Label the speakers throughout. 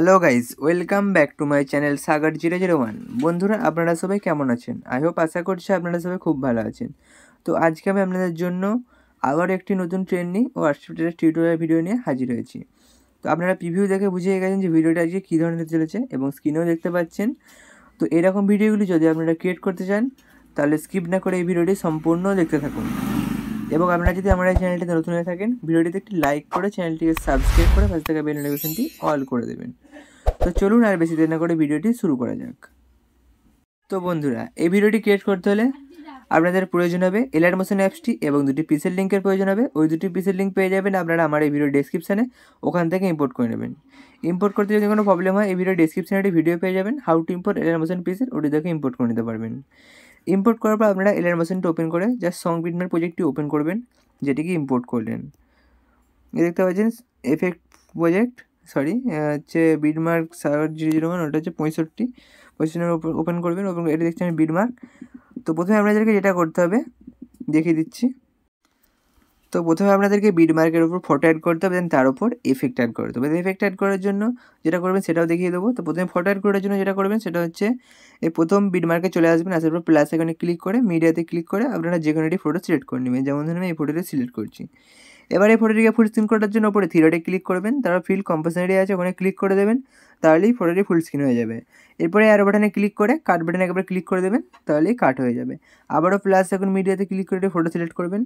Speaker 1: hello guys welcome back to my channel Sagar zero zero one বন্ধুরা আপনারা সবাই কেমন আছেন আই হোপ আশা করছি আপনারা সবাই খুব ভালো আছেন তো আজকে আমি আপনাদের জন্য আবার একটি নতুন ট্রেন্ডিং ও আর্টিফিশিয়াল টিউটোরিয়াল ভিডিও নিয়ে হাজির হয়েছি তো আপনারা প্রিভিউ দেখে বুঝিয়ে গেছেন যে ভিডিওটা আজকে কী ধরনের চলেছে এবং স্ক্রিনেও দেখতে পাচ্ছেন তো এরকম ভিডিওগুলি যদি আপনারা ক্রিয়েট করতে চান তাহলে স্কিপ না করে এই ভিডিওটি সম্পূর্ণ দেখতে থাকুন এবং আপনারা যদি আমার এই চ্যানেলটিতে নতুন হয়ে থাকেন ভিডিওটিতে একটি লাইক করে চ্যানেলটিকে সাবস্ক্রাইব করে পাশে থাকা বেল নোটিফিকেশনটি অল করে দেবেন তো চলুন আর বেশি দেরি না করে ভিডিওটি শুরু করা যাক তো বন্ধুরা এই ভিডিওটি ক্রিয়েট করতে হলে আপনাদের প্রয়োজন হবে এলার মোশন অ্যাপসটি এবং দুটি পিসের লিঙ্কের প্রয়োজন হবে ওই দুটি পিসের লিঙ্ক পেয়ে যাবেন আপনারা আমার এই ভিডিও ডেসক্রিপশানে ওখান থেকে ইম্পোর্ট করে নেবেন ইম্পোর্ট করতে যদি কোনো প্রবলেম হয় এই ভিডিও ডিসক্রিপশানে একটি ভিডিও পেয়ে যাবেন হাউ টু ইম্পোর্ট এলার মোশন পিসের ওটি দেখে ইম্পোর্ট করে নিতে পারবেন ইম্পোর্ট করার পর আপনারা এলার মেশিনটা ওপেন করে জাস্ট সং বিটম্যাপ প্রজেক্টটি ওপেন করবেন যেটিকে ইম্পোর্ট করলেন এ দেখতে পাচ্ছেন এফেক্ট প্রজেক্ট সরি হচ্ছে বিডমার্ক সার জিরো জিরো ওয়ান ওটা হচ্ছে পঁয়ষট্টি পঁয়ষট্টি ওপেন করবেন ওপেন এটা দেখছি আমি বিডমার্ক তো প্রথমে আপনাদেরকে যেটা করতে হবে দেখিয়ে দিচ্ছি তো প্রথমে আপনাদেরকে বিড মার্কের উপর ফটো অ্যাড করতে হবে দেন তার উপর এফেক্ট অ্যাড করতে হবে এফেক্ট অ্যাড করার জন্য যেটা করবেন সেটাও দেখিয়ে দেবো তো প্রথমে ফটো অ্যাড করার জন্য যেটা করবেন সেটা হচ্ছে এই প্রথম বিড মার্কে চলে আসবেন আসার পর প্লাস এখানে ক্লিক করে মিডিয়াতে ক্লিক করে আপনারা যে কোনো একটি ফটো সিলেক্ট করে নেবেন যেমন ধরুন আমি এই ফটোটা সিলেক্ট করছি এবার এই ফটোটিকে ফুল স্ক্রিন করার জন্য ওপরে থিরোটে ক্লিক করবেন তারপর ফিল কম্পোসারি আছে ওখানে ক্লিক করে দেবেন তাহলেই ফটোটি ফুল স্ক্রিন হয়ে যাবে এরপরে অ্যারো বাটনে ক্লিক করে কাট বাটনে একবার ক্লিক করে দেবেন তাহলেই কাট হয়ে যাবে আবারও প্লাস এখন মিডিয়াতে ক্লিক করে ফটো সিলেক্ট করবেন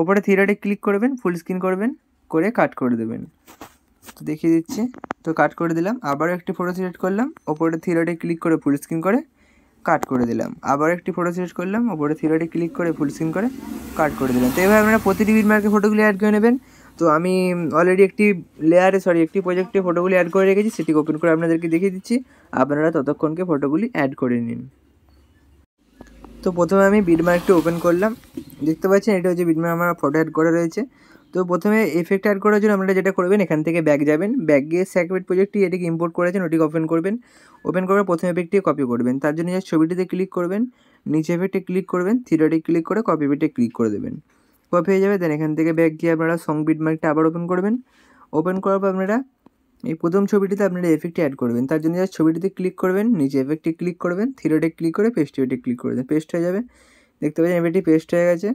Speaker 1: ওপরে থিয়েটারে ক্লিক করবেন ফুল স্ক্রিন করবেন করে কাট করে দেবেন তো দেখিয়ে দিচ্ছি তো কাট করে দিলাম আবারও একটি ফটো সিলেক্ট করলাম ওপরে থিয়েটারে ক্লিক করে ফুল স্ক্রিন করে কাট করে দিলাম আবার একটি ফটো সিলেক্ট করলাম ওপরে থিয়েটারে ক্লিক করে ফুল স্ক্রিন করে কাট করে দিলাম তো এভাবে আপনারা প্রতিটি বিটমার্কে ফটোগুলি অ্যাড করে নেবেন তো আমি অলরেডি একটি লেয়ারে সরি একটি প্রজেক্টে ফটোগুলি অ্যাড করে রেখেছি সেটি ওপেন করে আপনাদেরকে দেখিয়ে দিচ্ছি আপনারা ততক্ষণকে ফটোগুলি অ্যাড করে নিন তো প্রথমে আমি একটু ওপেন করলাম দেখতে পাচ্ছেন এটা হচ্ছে বিটমার্ক আমার ফটো অ্যাড করা রয়েছে তো প্রথমে এফেক্ট অ্যাড করার জন্য আপনারা যেটা করবেন এখান থেকে ব্যাগ যাবেন ব্যাগ গিয়ে স্যাকবেট প্রজেক্টটি এটিকে ইম্পোর্ট করেছেন ওটিকে ওপেন করবেন ওপেন করার প্রথমে এফেক্টটি কপি করবেন তার জন্য ছবিটিতে ক্লিক করবেন নিচে এফেক্টে ক্লিক করবেন থিরোটি ক্লিক করে কপি পেটে ক্লিক করে দেবেন কপি হয়ে যাবে দেন এখান থেকে ব্যাগ গিয়ে আপনারা সং বিডমার্কটা আবার ওপেন করবেন ওপেন করার পর আপনারা এই প্রথম ছবিটিতে আপনারা এফেক্টটি অ্যাড করবেন তার জন্য জাস্ট ছবিটিতে ক্লিক করবেন নিচে এফেক্টে ক্লিক করবেন থিরোটে ক্লিক করে পেস্ট ওয়েটে ক্লিক করে দেবেন পেস্ট হয়ে যাবে দেখতে পাচ্ছেন এফেক্টটি পেস্ট হয়ে গেছে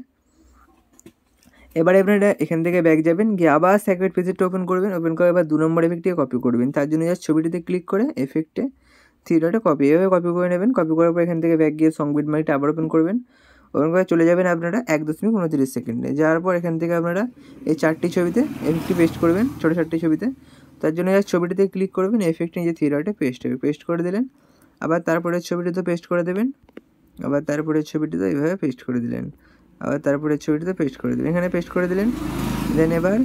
Speaker 1: এবারে আপনারা এখান থেকে ব্যাক যাবেন গিয়ে আবার সেকেন্ড পেজেটটা ওপেন করবেন ওপেন করে এবার দু নম্বর এফেক্টটি কপি করবেন তার জন্য জাস্ট ছবিটিতে ক্লিক করে এফেক্টে থিরোটে কপি এভাবে কপি করে নেবেন কপি করার পর এখান থেকে ব্যাক গিয়ে সংবিট মাইকটা আবার ওপেন করবেন ওপেন করে চলে যাবেন আপনারা এক দশমিক উনত্রিশ সেকেন্ডে যাওয়ার পর এখান থেকে আপনারা এই চারটি ছবিতে এফেক্টটি পেস্ট করবেন ছোটো চারটি ছবিতে তার জন্য যা ছবিটিতে ক্লিক করবেন এফেক্টে যে থিয়েটারটা পেস্ট হবে পেস্ট করে দিলেন আবার তারপরের ছবিটিতে পেস্ট করে দেবেন আবার তারপরের ছবিটিতে এইভাবে পেস্ট করে দিলেন আবার তারপরের ছবিটিতে পেস্ট করে দিলেন এখানে পেস্ট করে দিলেন দেন এবার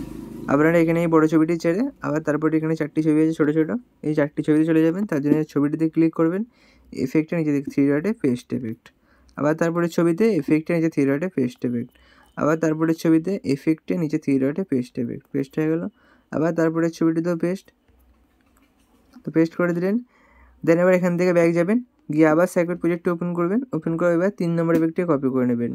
Speaker 1: আপনারা এখানে এই বড়ো ছবিটি ছেড়ে আবার তারপরে এখানে চারটি ছবি আছে ছোটো ছোটো এই চারটি ছবিতে চলে যাবেন তার জন্য ছবিটিতে ক্লিক করবেন এফেক্টে নিচে থ্রি ডটে পেস্ট এফেক্ট আবার তারপরে ছবিতে এফেক্টে নিচে থ্রি ডটে পেস্ট এফেক্ট আবার তারপরে ছবিতে এফেক্টে নিচে থ্রি ডটে পেস্ট এফেক্ট পেস্ট হয়ে গেলো আবার তারপরে ছবিটি তো পেস্ট তো পেস্ট করে দিলেন দেন এবার এখান থেকে ব্যাগ যাবেন গিয়ে আবার সাইকেট প্রজেক্টটি ওপেন করবেন ওপেন করে এবার তিন নম্বরের ব্যাগটি কপি করে নেবেন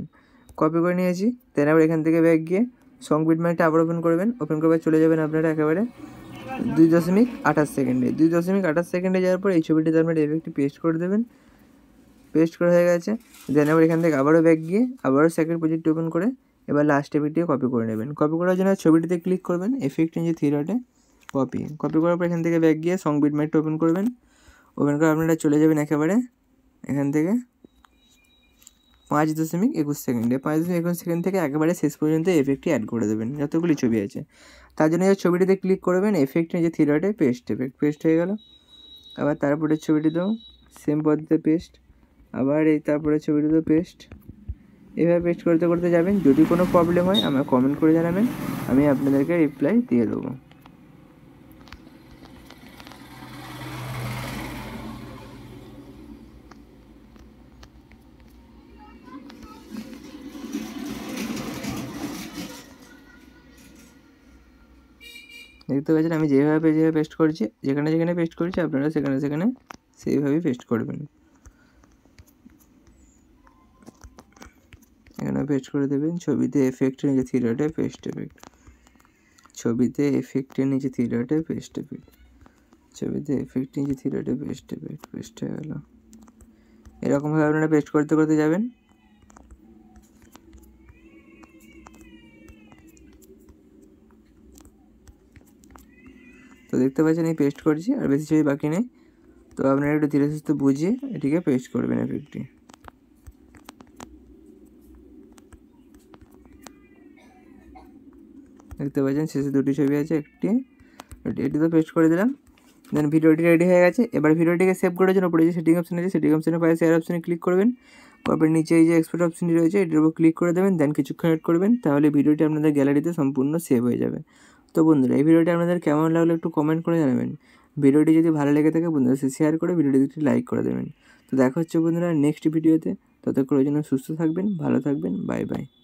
Speaker 1: কপি করে নিয়েছি দেন আবার এখান থেকে ব্যাগ গিয়ে সং বিটম্যানটা আবার ওপেন করবেন ওপেন করে চলে যাবেন আপনারা একেবারে দুই দশমিক আঠাশ সেকেন্ডে দুই দশমিক আঠাশ সেকেন্ডে যাওয়ার পর এই ছবিটিতে আপনারা এফেক্টটি পেস্ট করে দেবেন পেস্ট করা হয়ে গেছে দেন আবার এখান থেকে আবারও ব্যাগ গিয়ে আবারও সেকেন্ড প্রজেক্টটি ওপেন করে এবার লাস্ট এফেক্টটিকে কপি করে নেবেন কপি করার জন্য ছবিটিতে ক্লিক করবেন এফেক্ট ইঞ্জি থ্রি ডটে কপি কপি করার পর এখান থেকে ব্যাগ গিয়ে সং বিট ম্যাটটা ওপেন করবেন ওপেন করে আপনারা চলে যাবেন একেবারে এখান থেকে পাঁচ দশমিক একুশ সেকেন্ডে পাঁচ দশমিক একুশ সেকেন্ড থেকে একেবারে শেষ পর্যন্ত এফেক্টটি অ্যাড করে দেবেন যতগুলি ছবি আছে তার জন্য ছবিটিতে ক্লিক করবেন এফেক্ট নিয়ে যে থিরোটে পেস্ট এফেক্ট পেস্ট হয়ে গেল আবার তারপরে ছবিটি দাও সেম পদ্ধতিতে পেস্ট আবার এই তারপরে ছবিটি দাও পেস্ট এভাবে পেস্ট করতে করতে যাবেন যদি কোনো প্রবলেম হয় আমার কমেন্ট করে জানাবেন আমি আপনাদেরকে রিপ্লাই দিয়ে দেবো দেখতে পাচ্ছেন আমি যেভাবে যেভাবে পেস্ট করছি যেখানে যেখানে পেস্ট করছি আপনারা সেখানে সেখানে সেইভাবেই পেস্ট করবেন এখানে পেস্ট করে দেবেন ছবিতে এফেক্টের নিচে থ্রি ডটে পেস্ট এফেক্ট ছবিতে এফেক্টের নিচে থ্রি ডটে পেস্ট এফেক্ট ছবিতে এফেক্টের নিচে থ্রি ডটে পেস্ট এফেক্ট পেস্ট হয়ে গেল এরকমভাবে আপনারা পেস্ট করতে করতে যাবেন তো দেখতে পাচ্ছেন এই পেস্ট করছি আর বেশি ছবি বাকি নেই তো আপনারা একটু ধীরে সুস্থ বুঝিয়ে এটিকে পেস্ট করবেন এফেক্টটি দেখতে পাচ্ছেন শেষে দুটি ছবি আছে একটি এটি তো পেস্ট করে দিলাম দেন ভিডিওটি রেডি হয়ে গেছে এবার ভিডিওটিকে সেভ করার জন্য উপরে যে সেটিং অপশন আছে সেটিং অপশনের পাশে শেয়ার অপশনে ক্লিক করবেন তারপর নিচে এই যে এক্সপোর্ট অপশনটি রয়েছে এটির উপর ক্লিক করে দেবেন দেন কিছুক্ষণ এড করবেন তাহলে ভিডিওটি আপনাদের গ্যালারিতে সম্পূর্ণ সেভ হয়ে যাবে তো বন্ধুরা এই ভিডিওটি আপনাদের কেমন লাগলো একটু কমেন্ট করে জানাবেন ভিডিওটি যদি ভালো লেগে থাকে বন্ধুরা সে শেয়ার করে ভিডিওটি একটি লাইক করে দেবেন তো দেখা হচ্ছে বন্ধুরা নেক্সট ভিডিওতে ততক্ষণ জন্য সুস্থ থাকবেন ভালো থাকবেন বাই বাই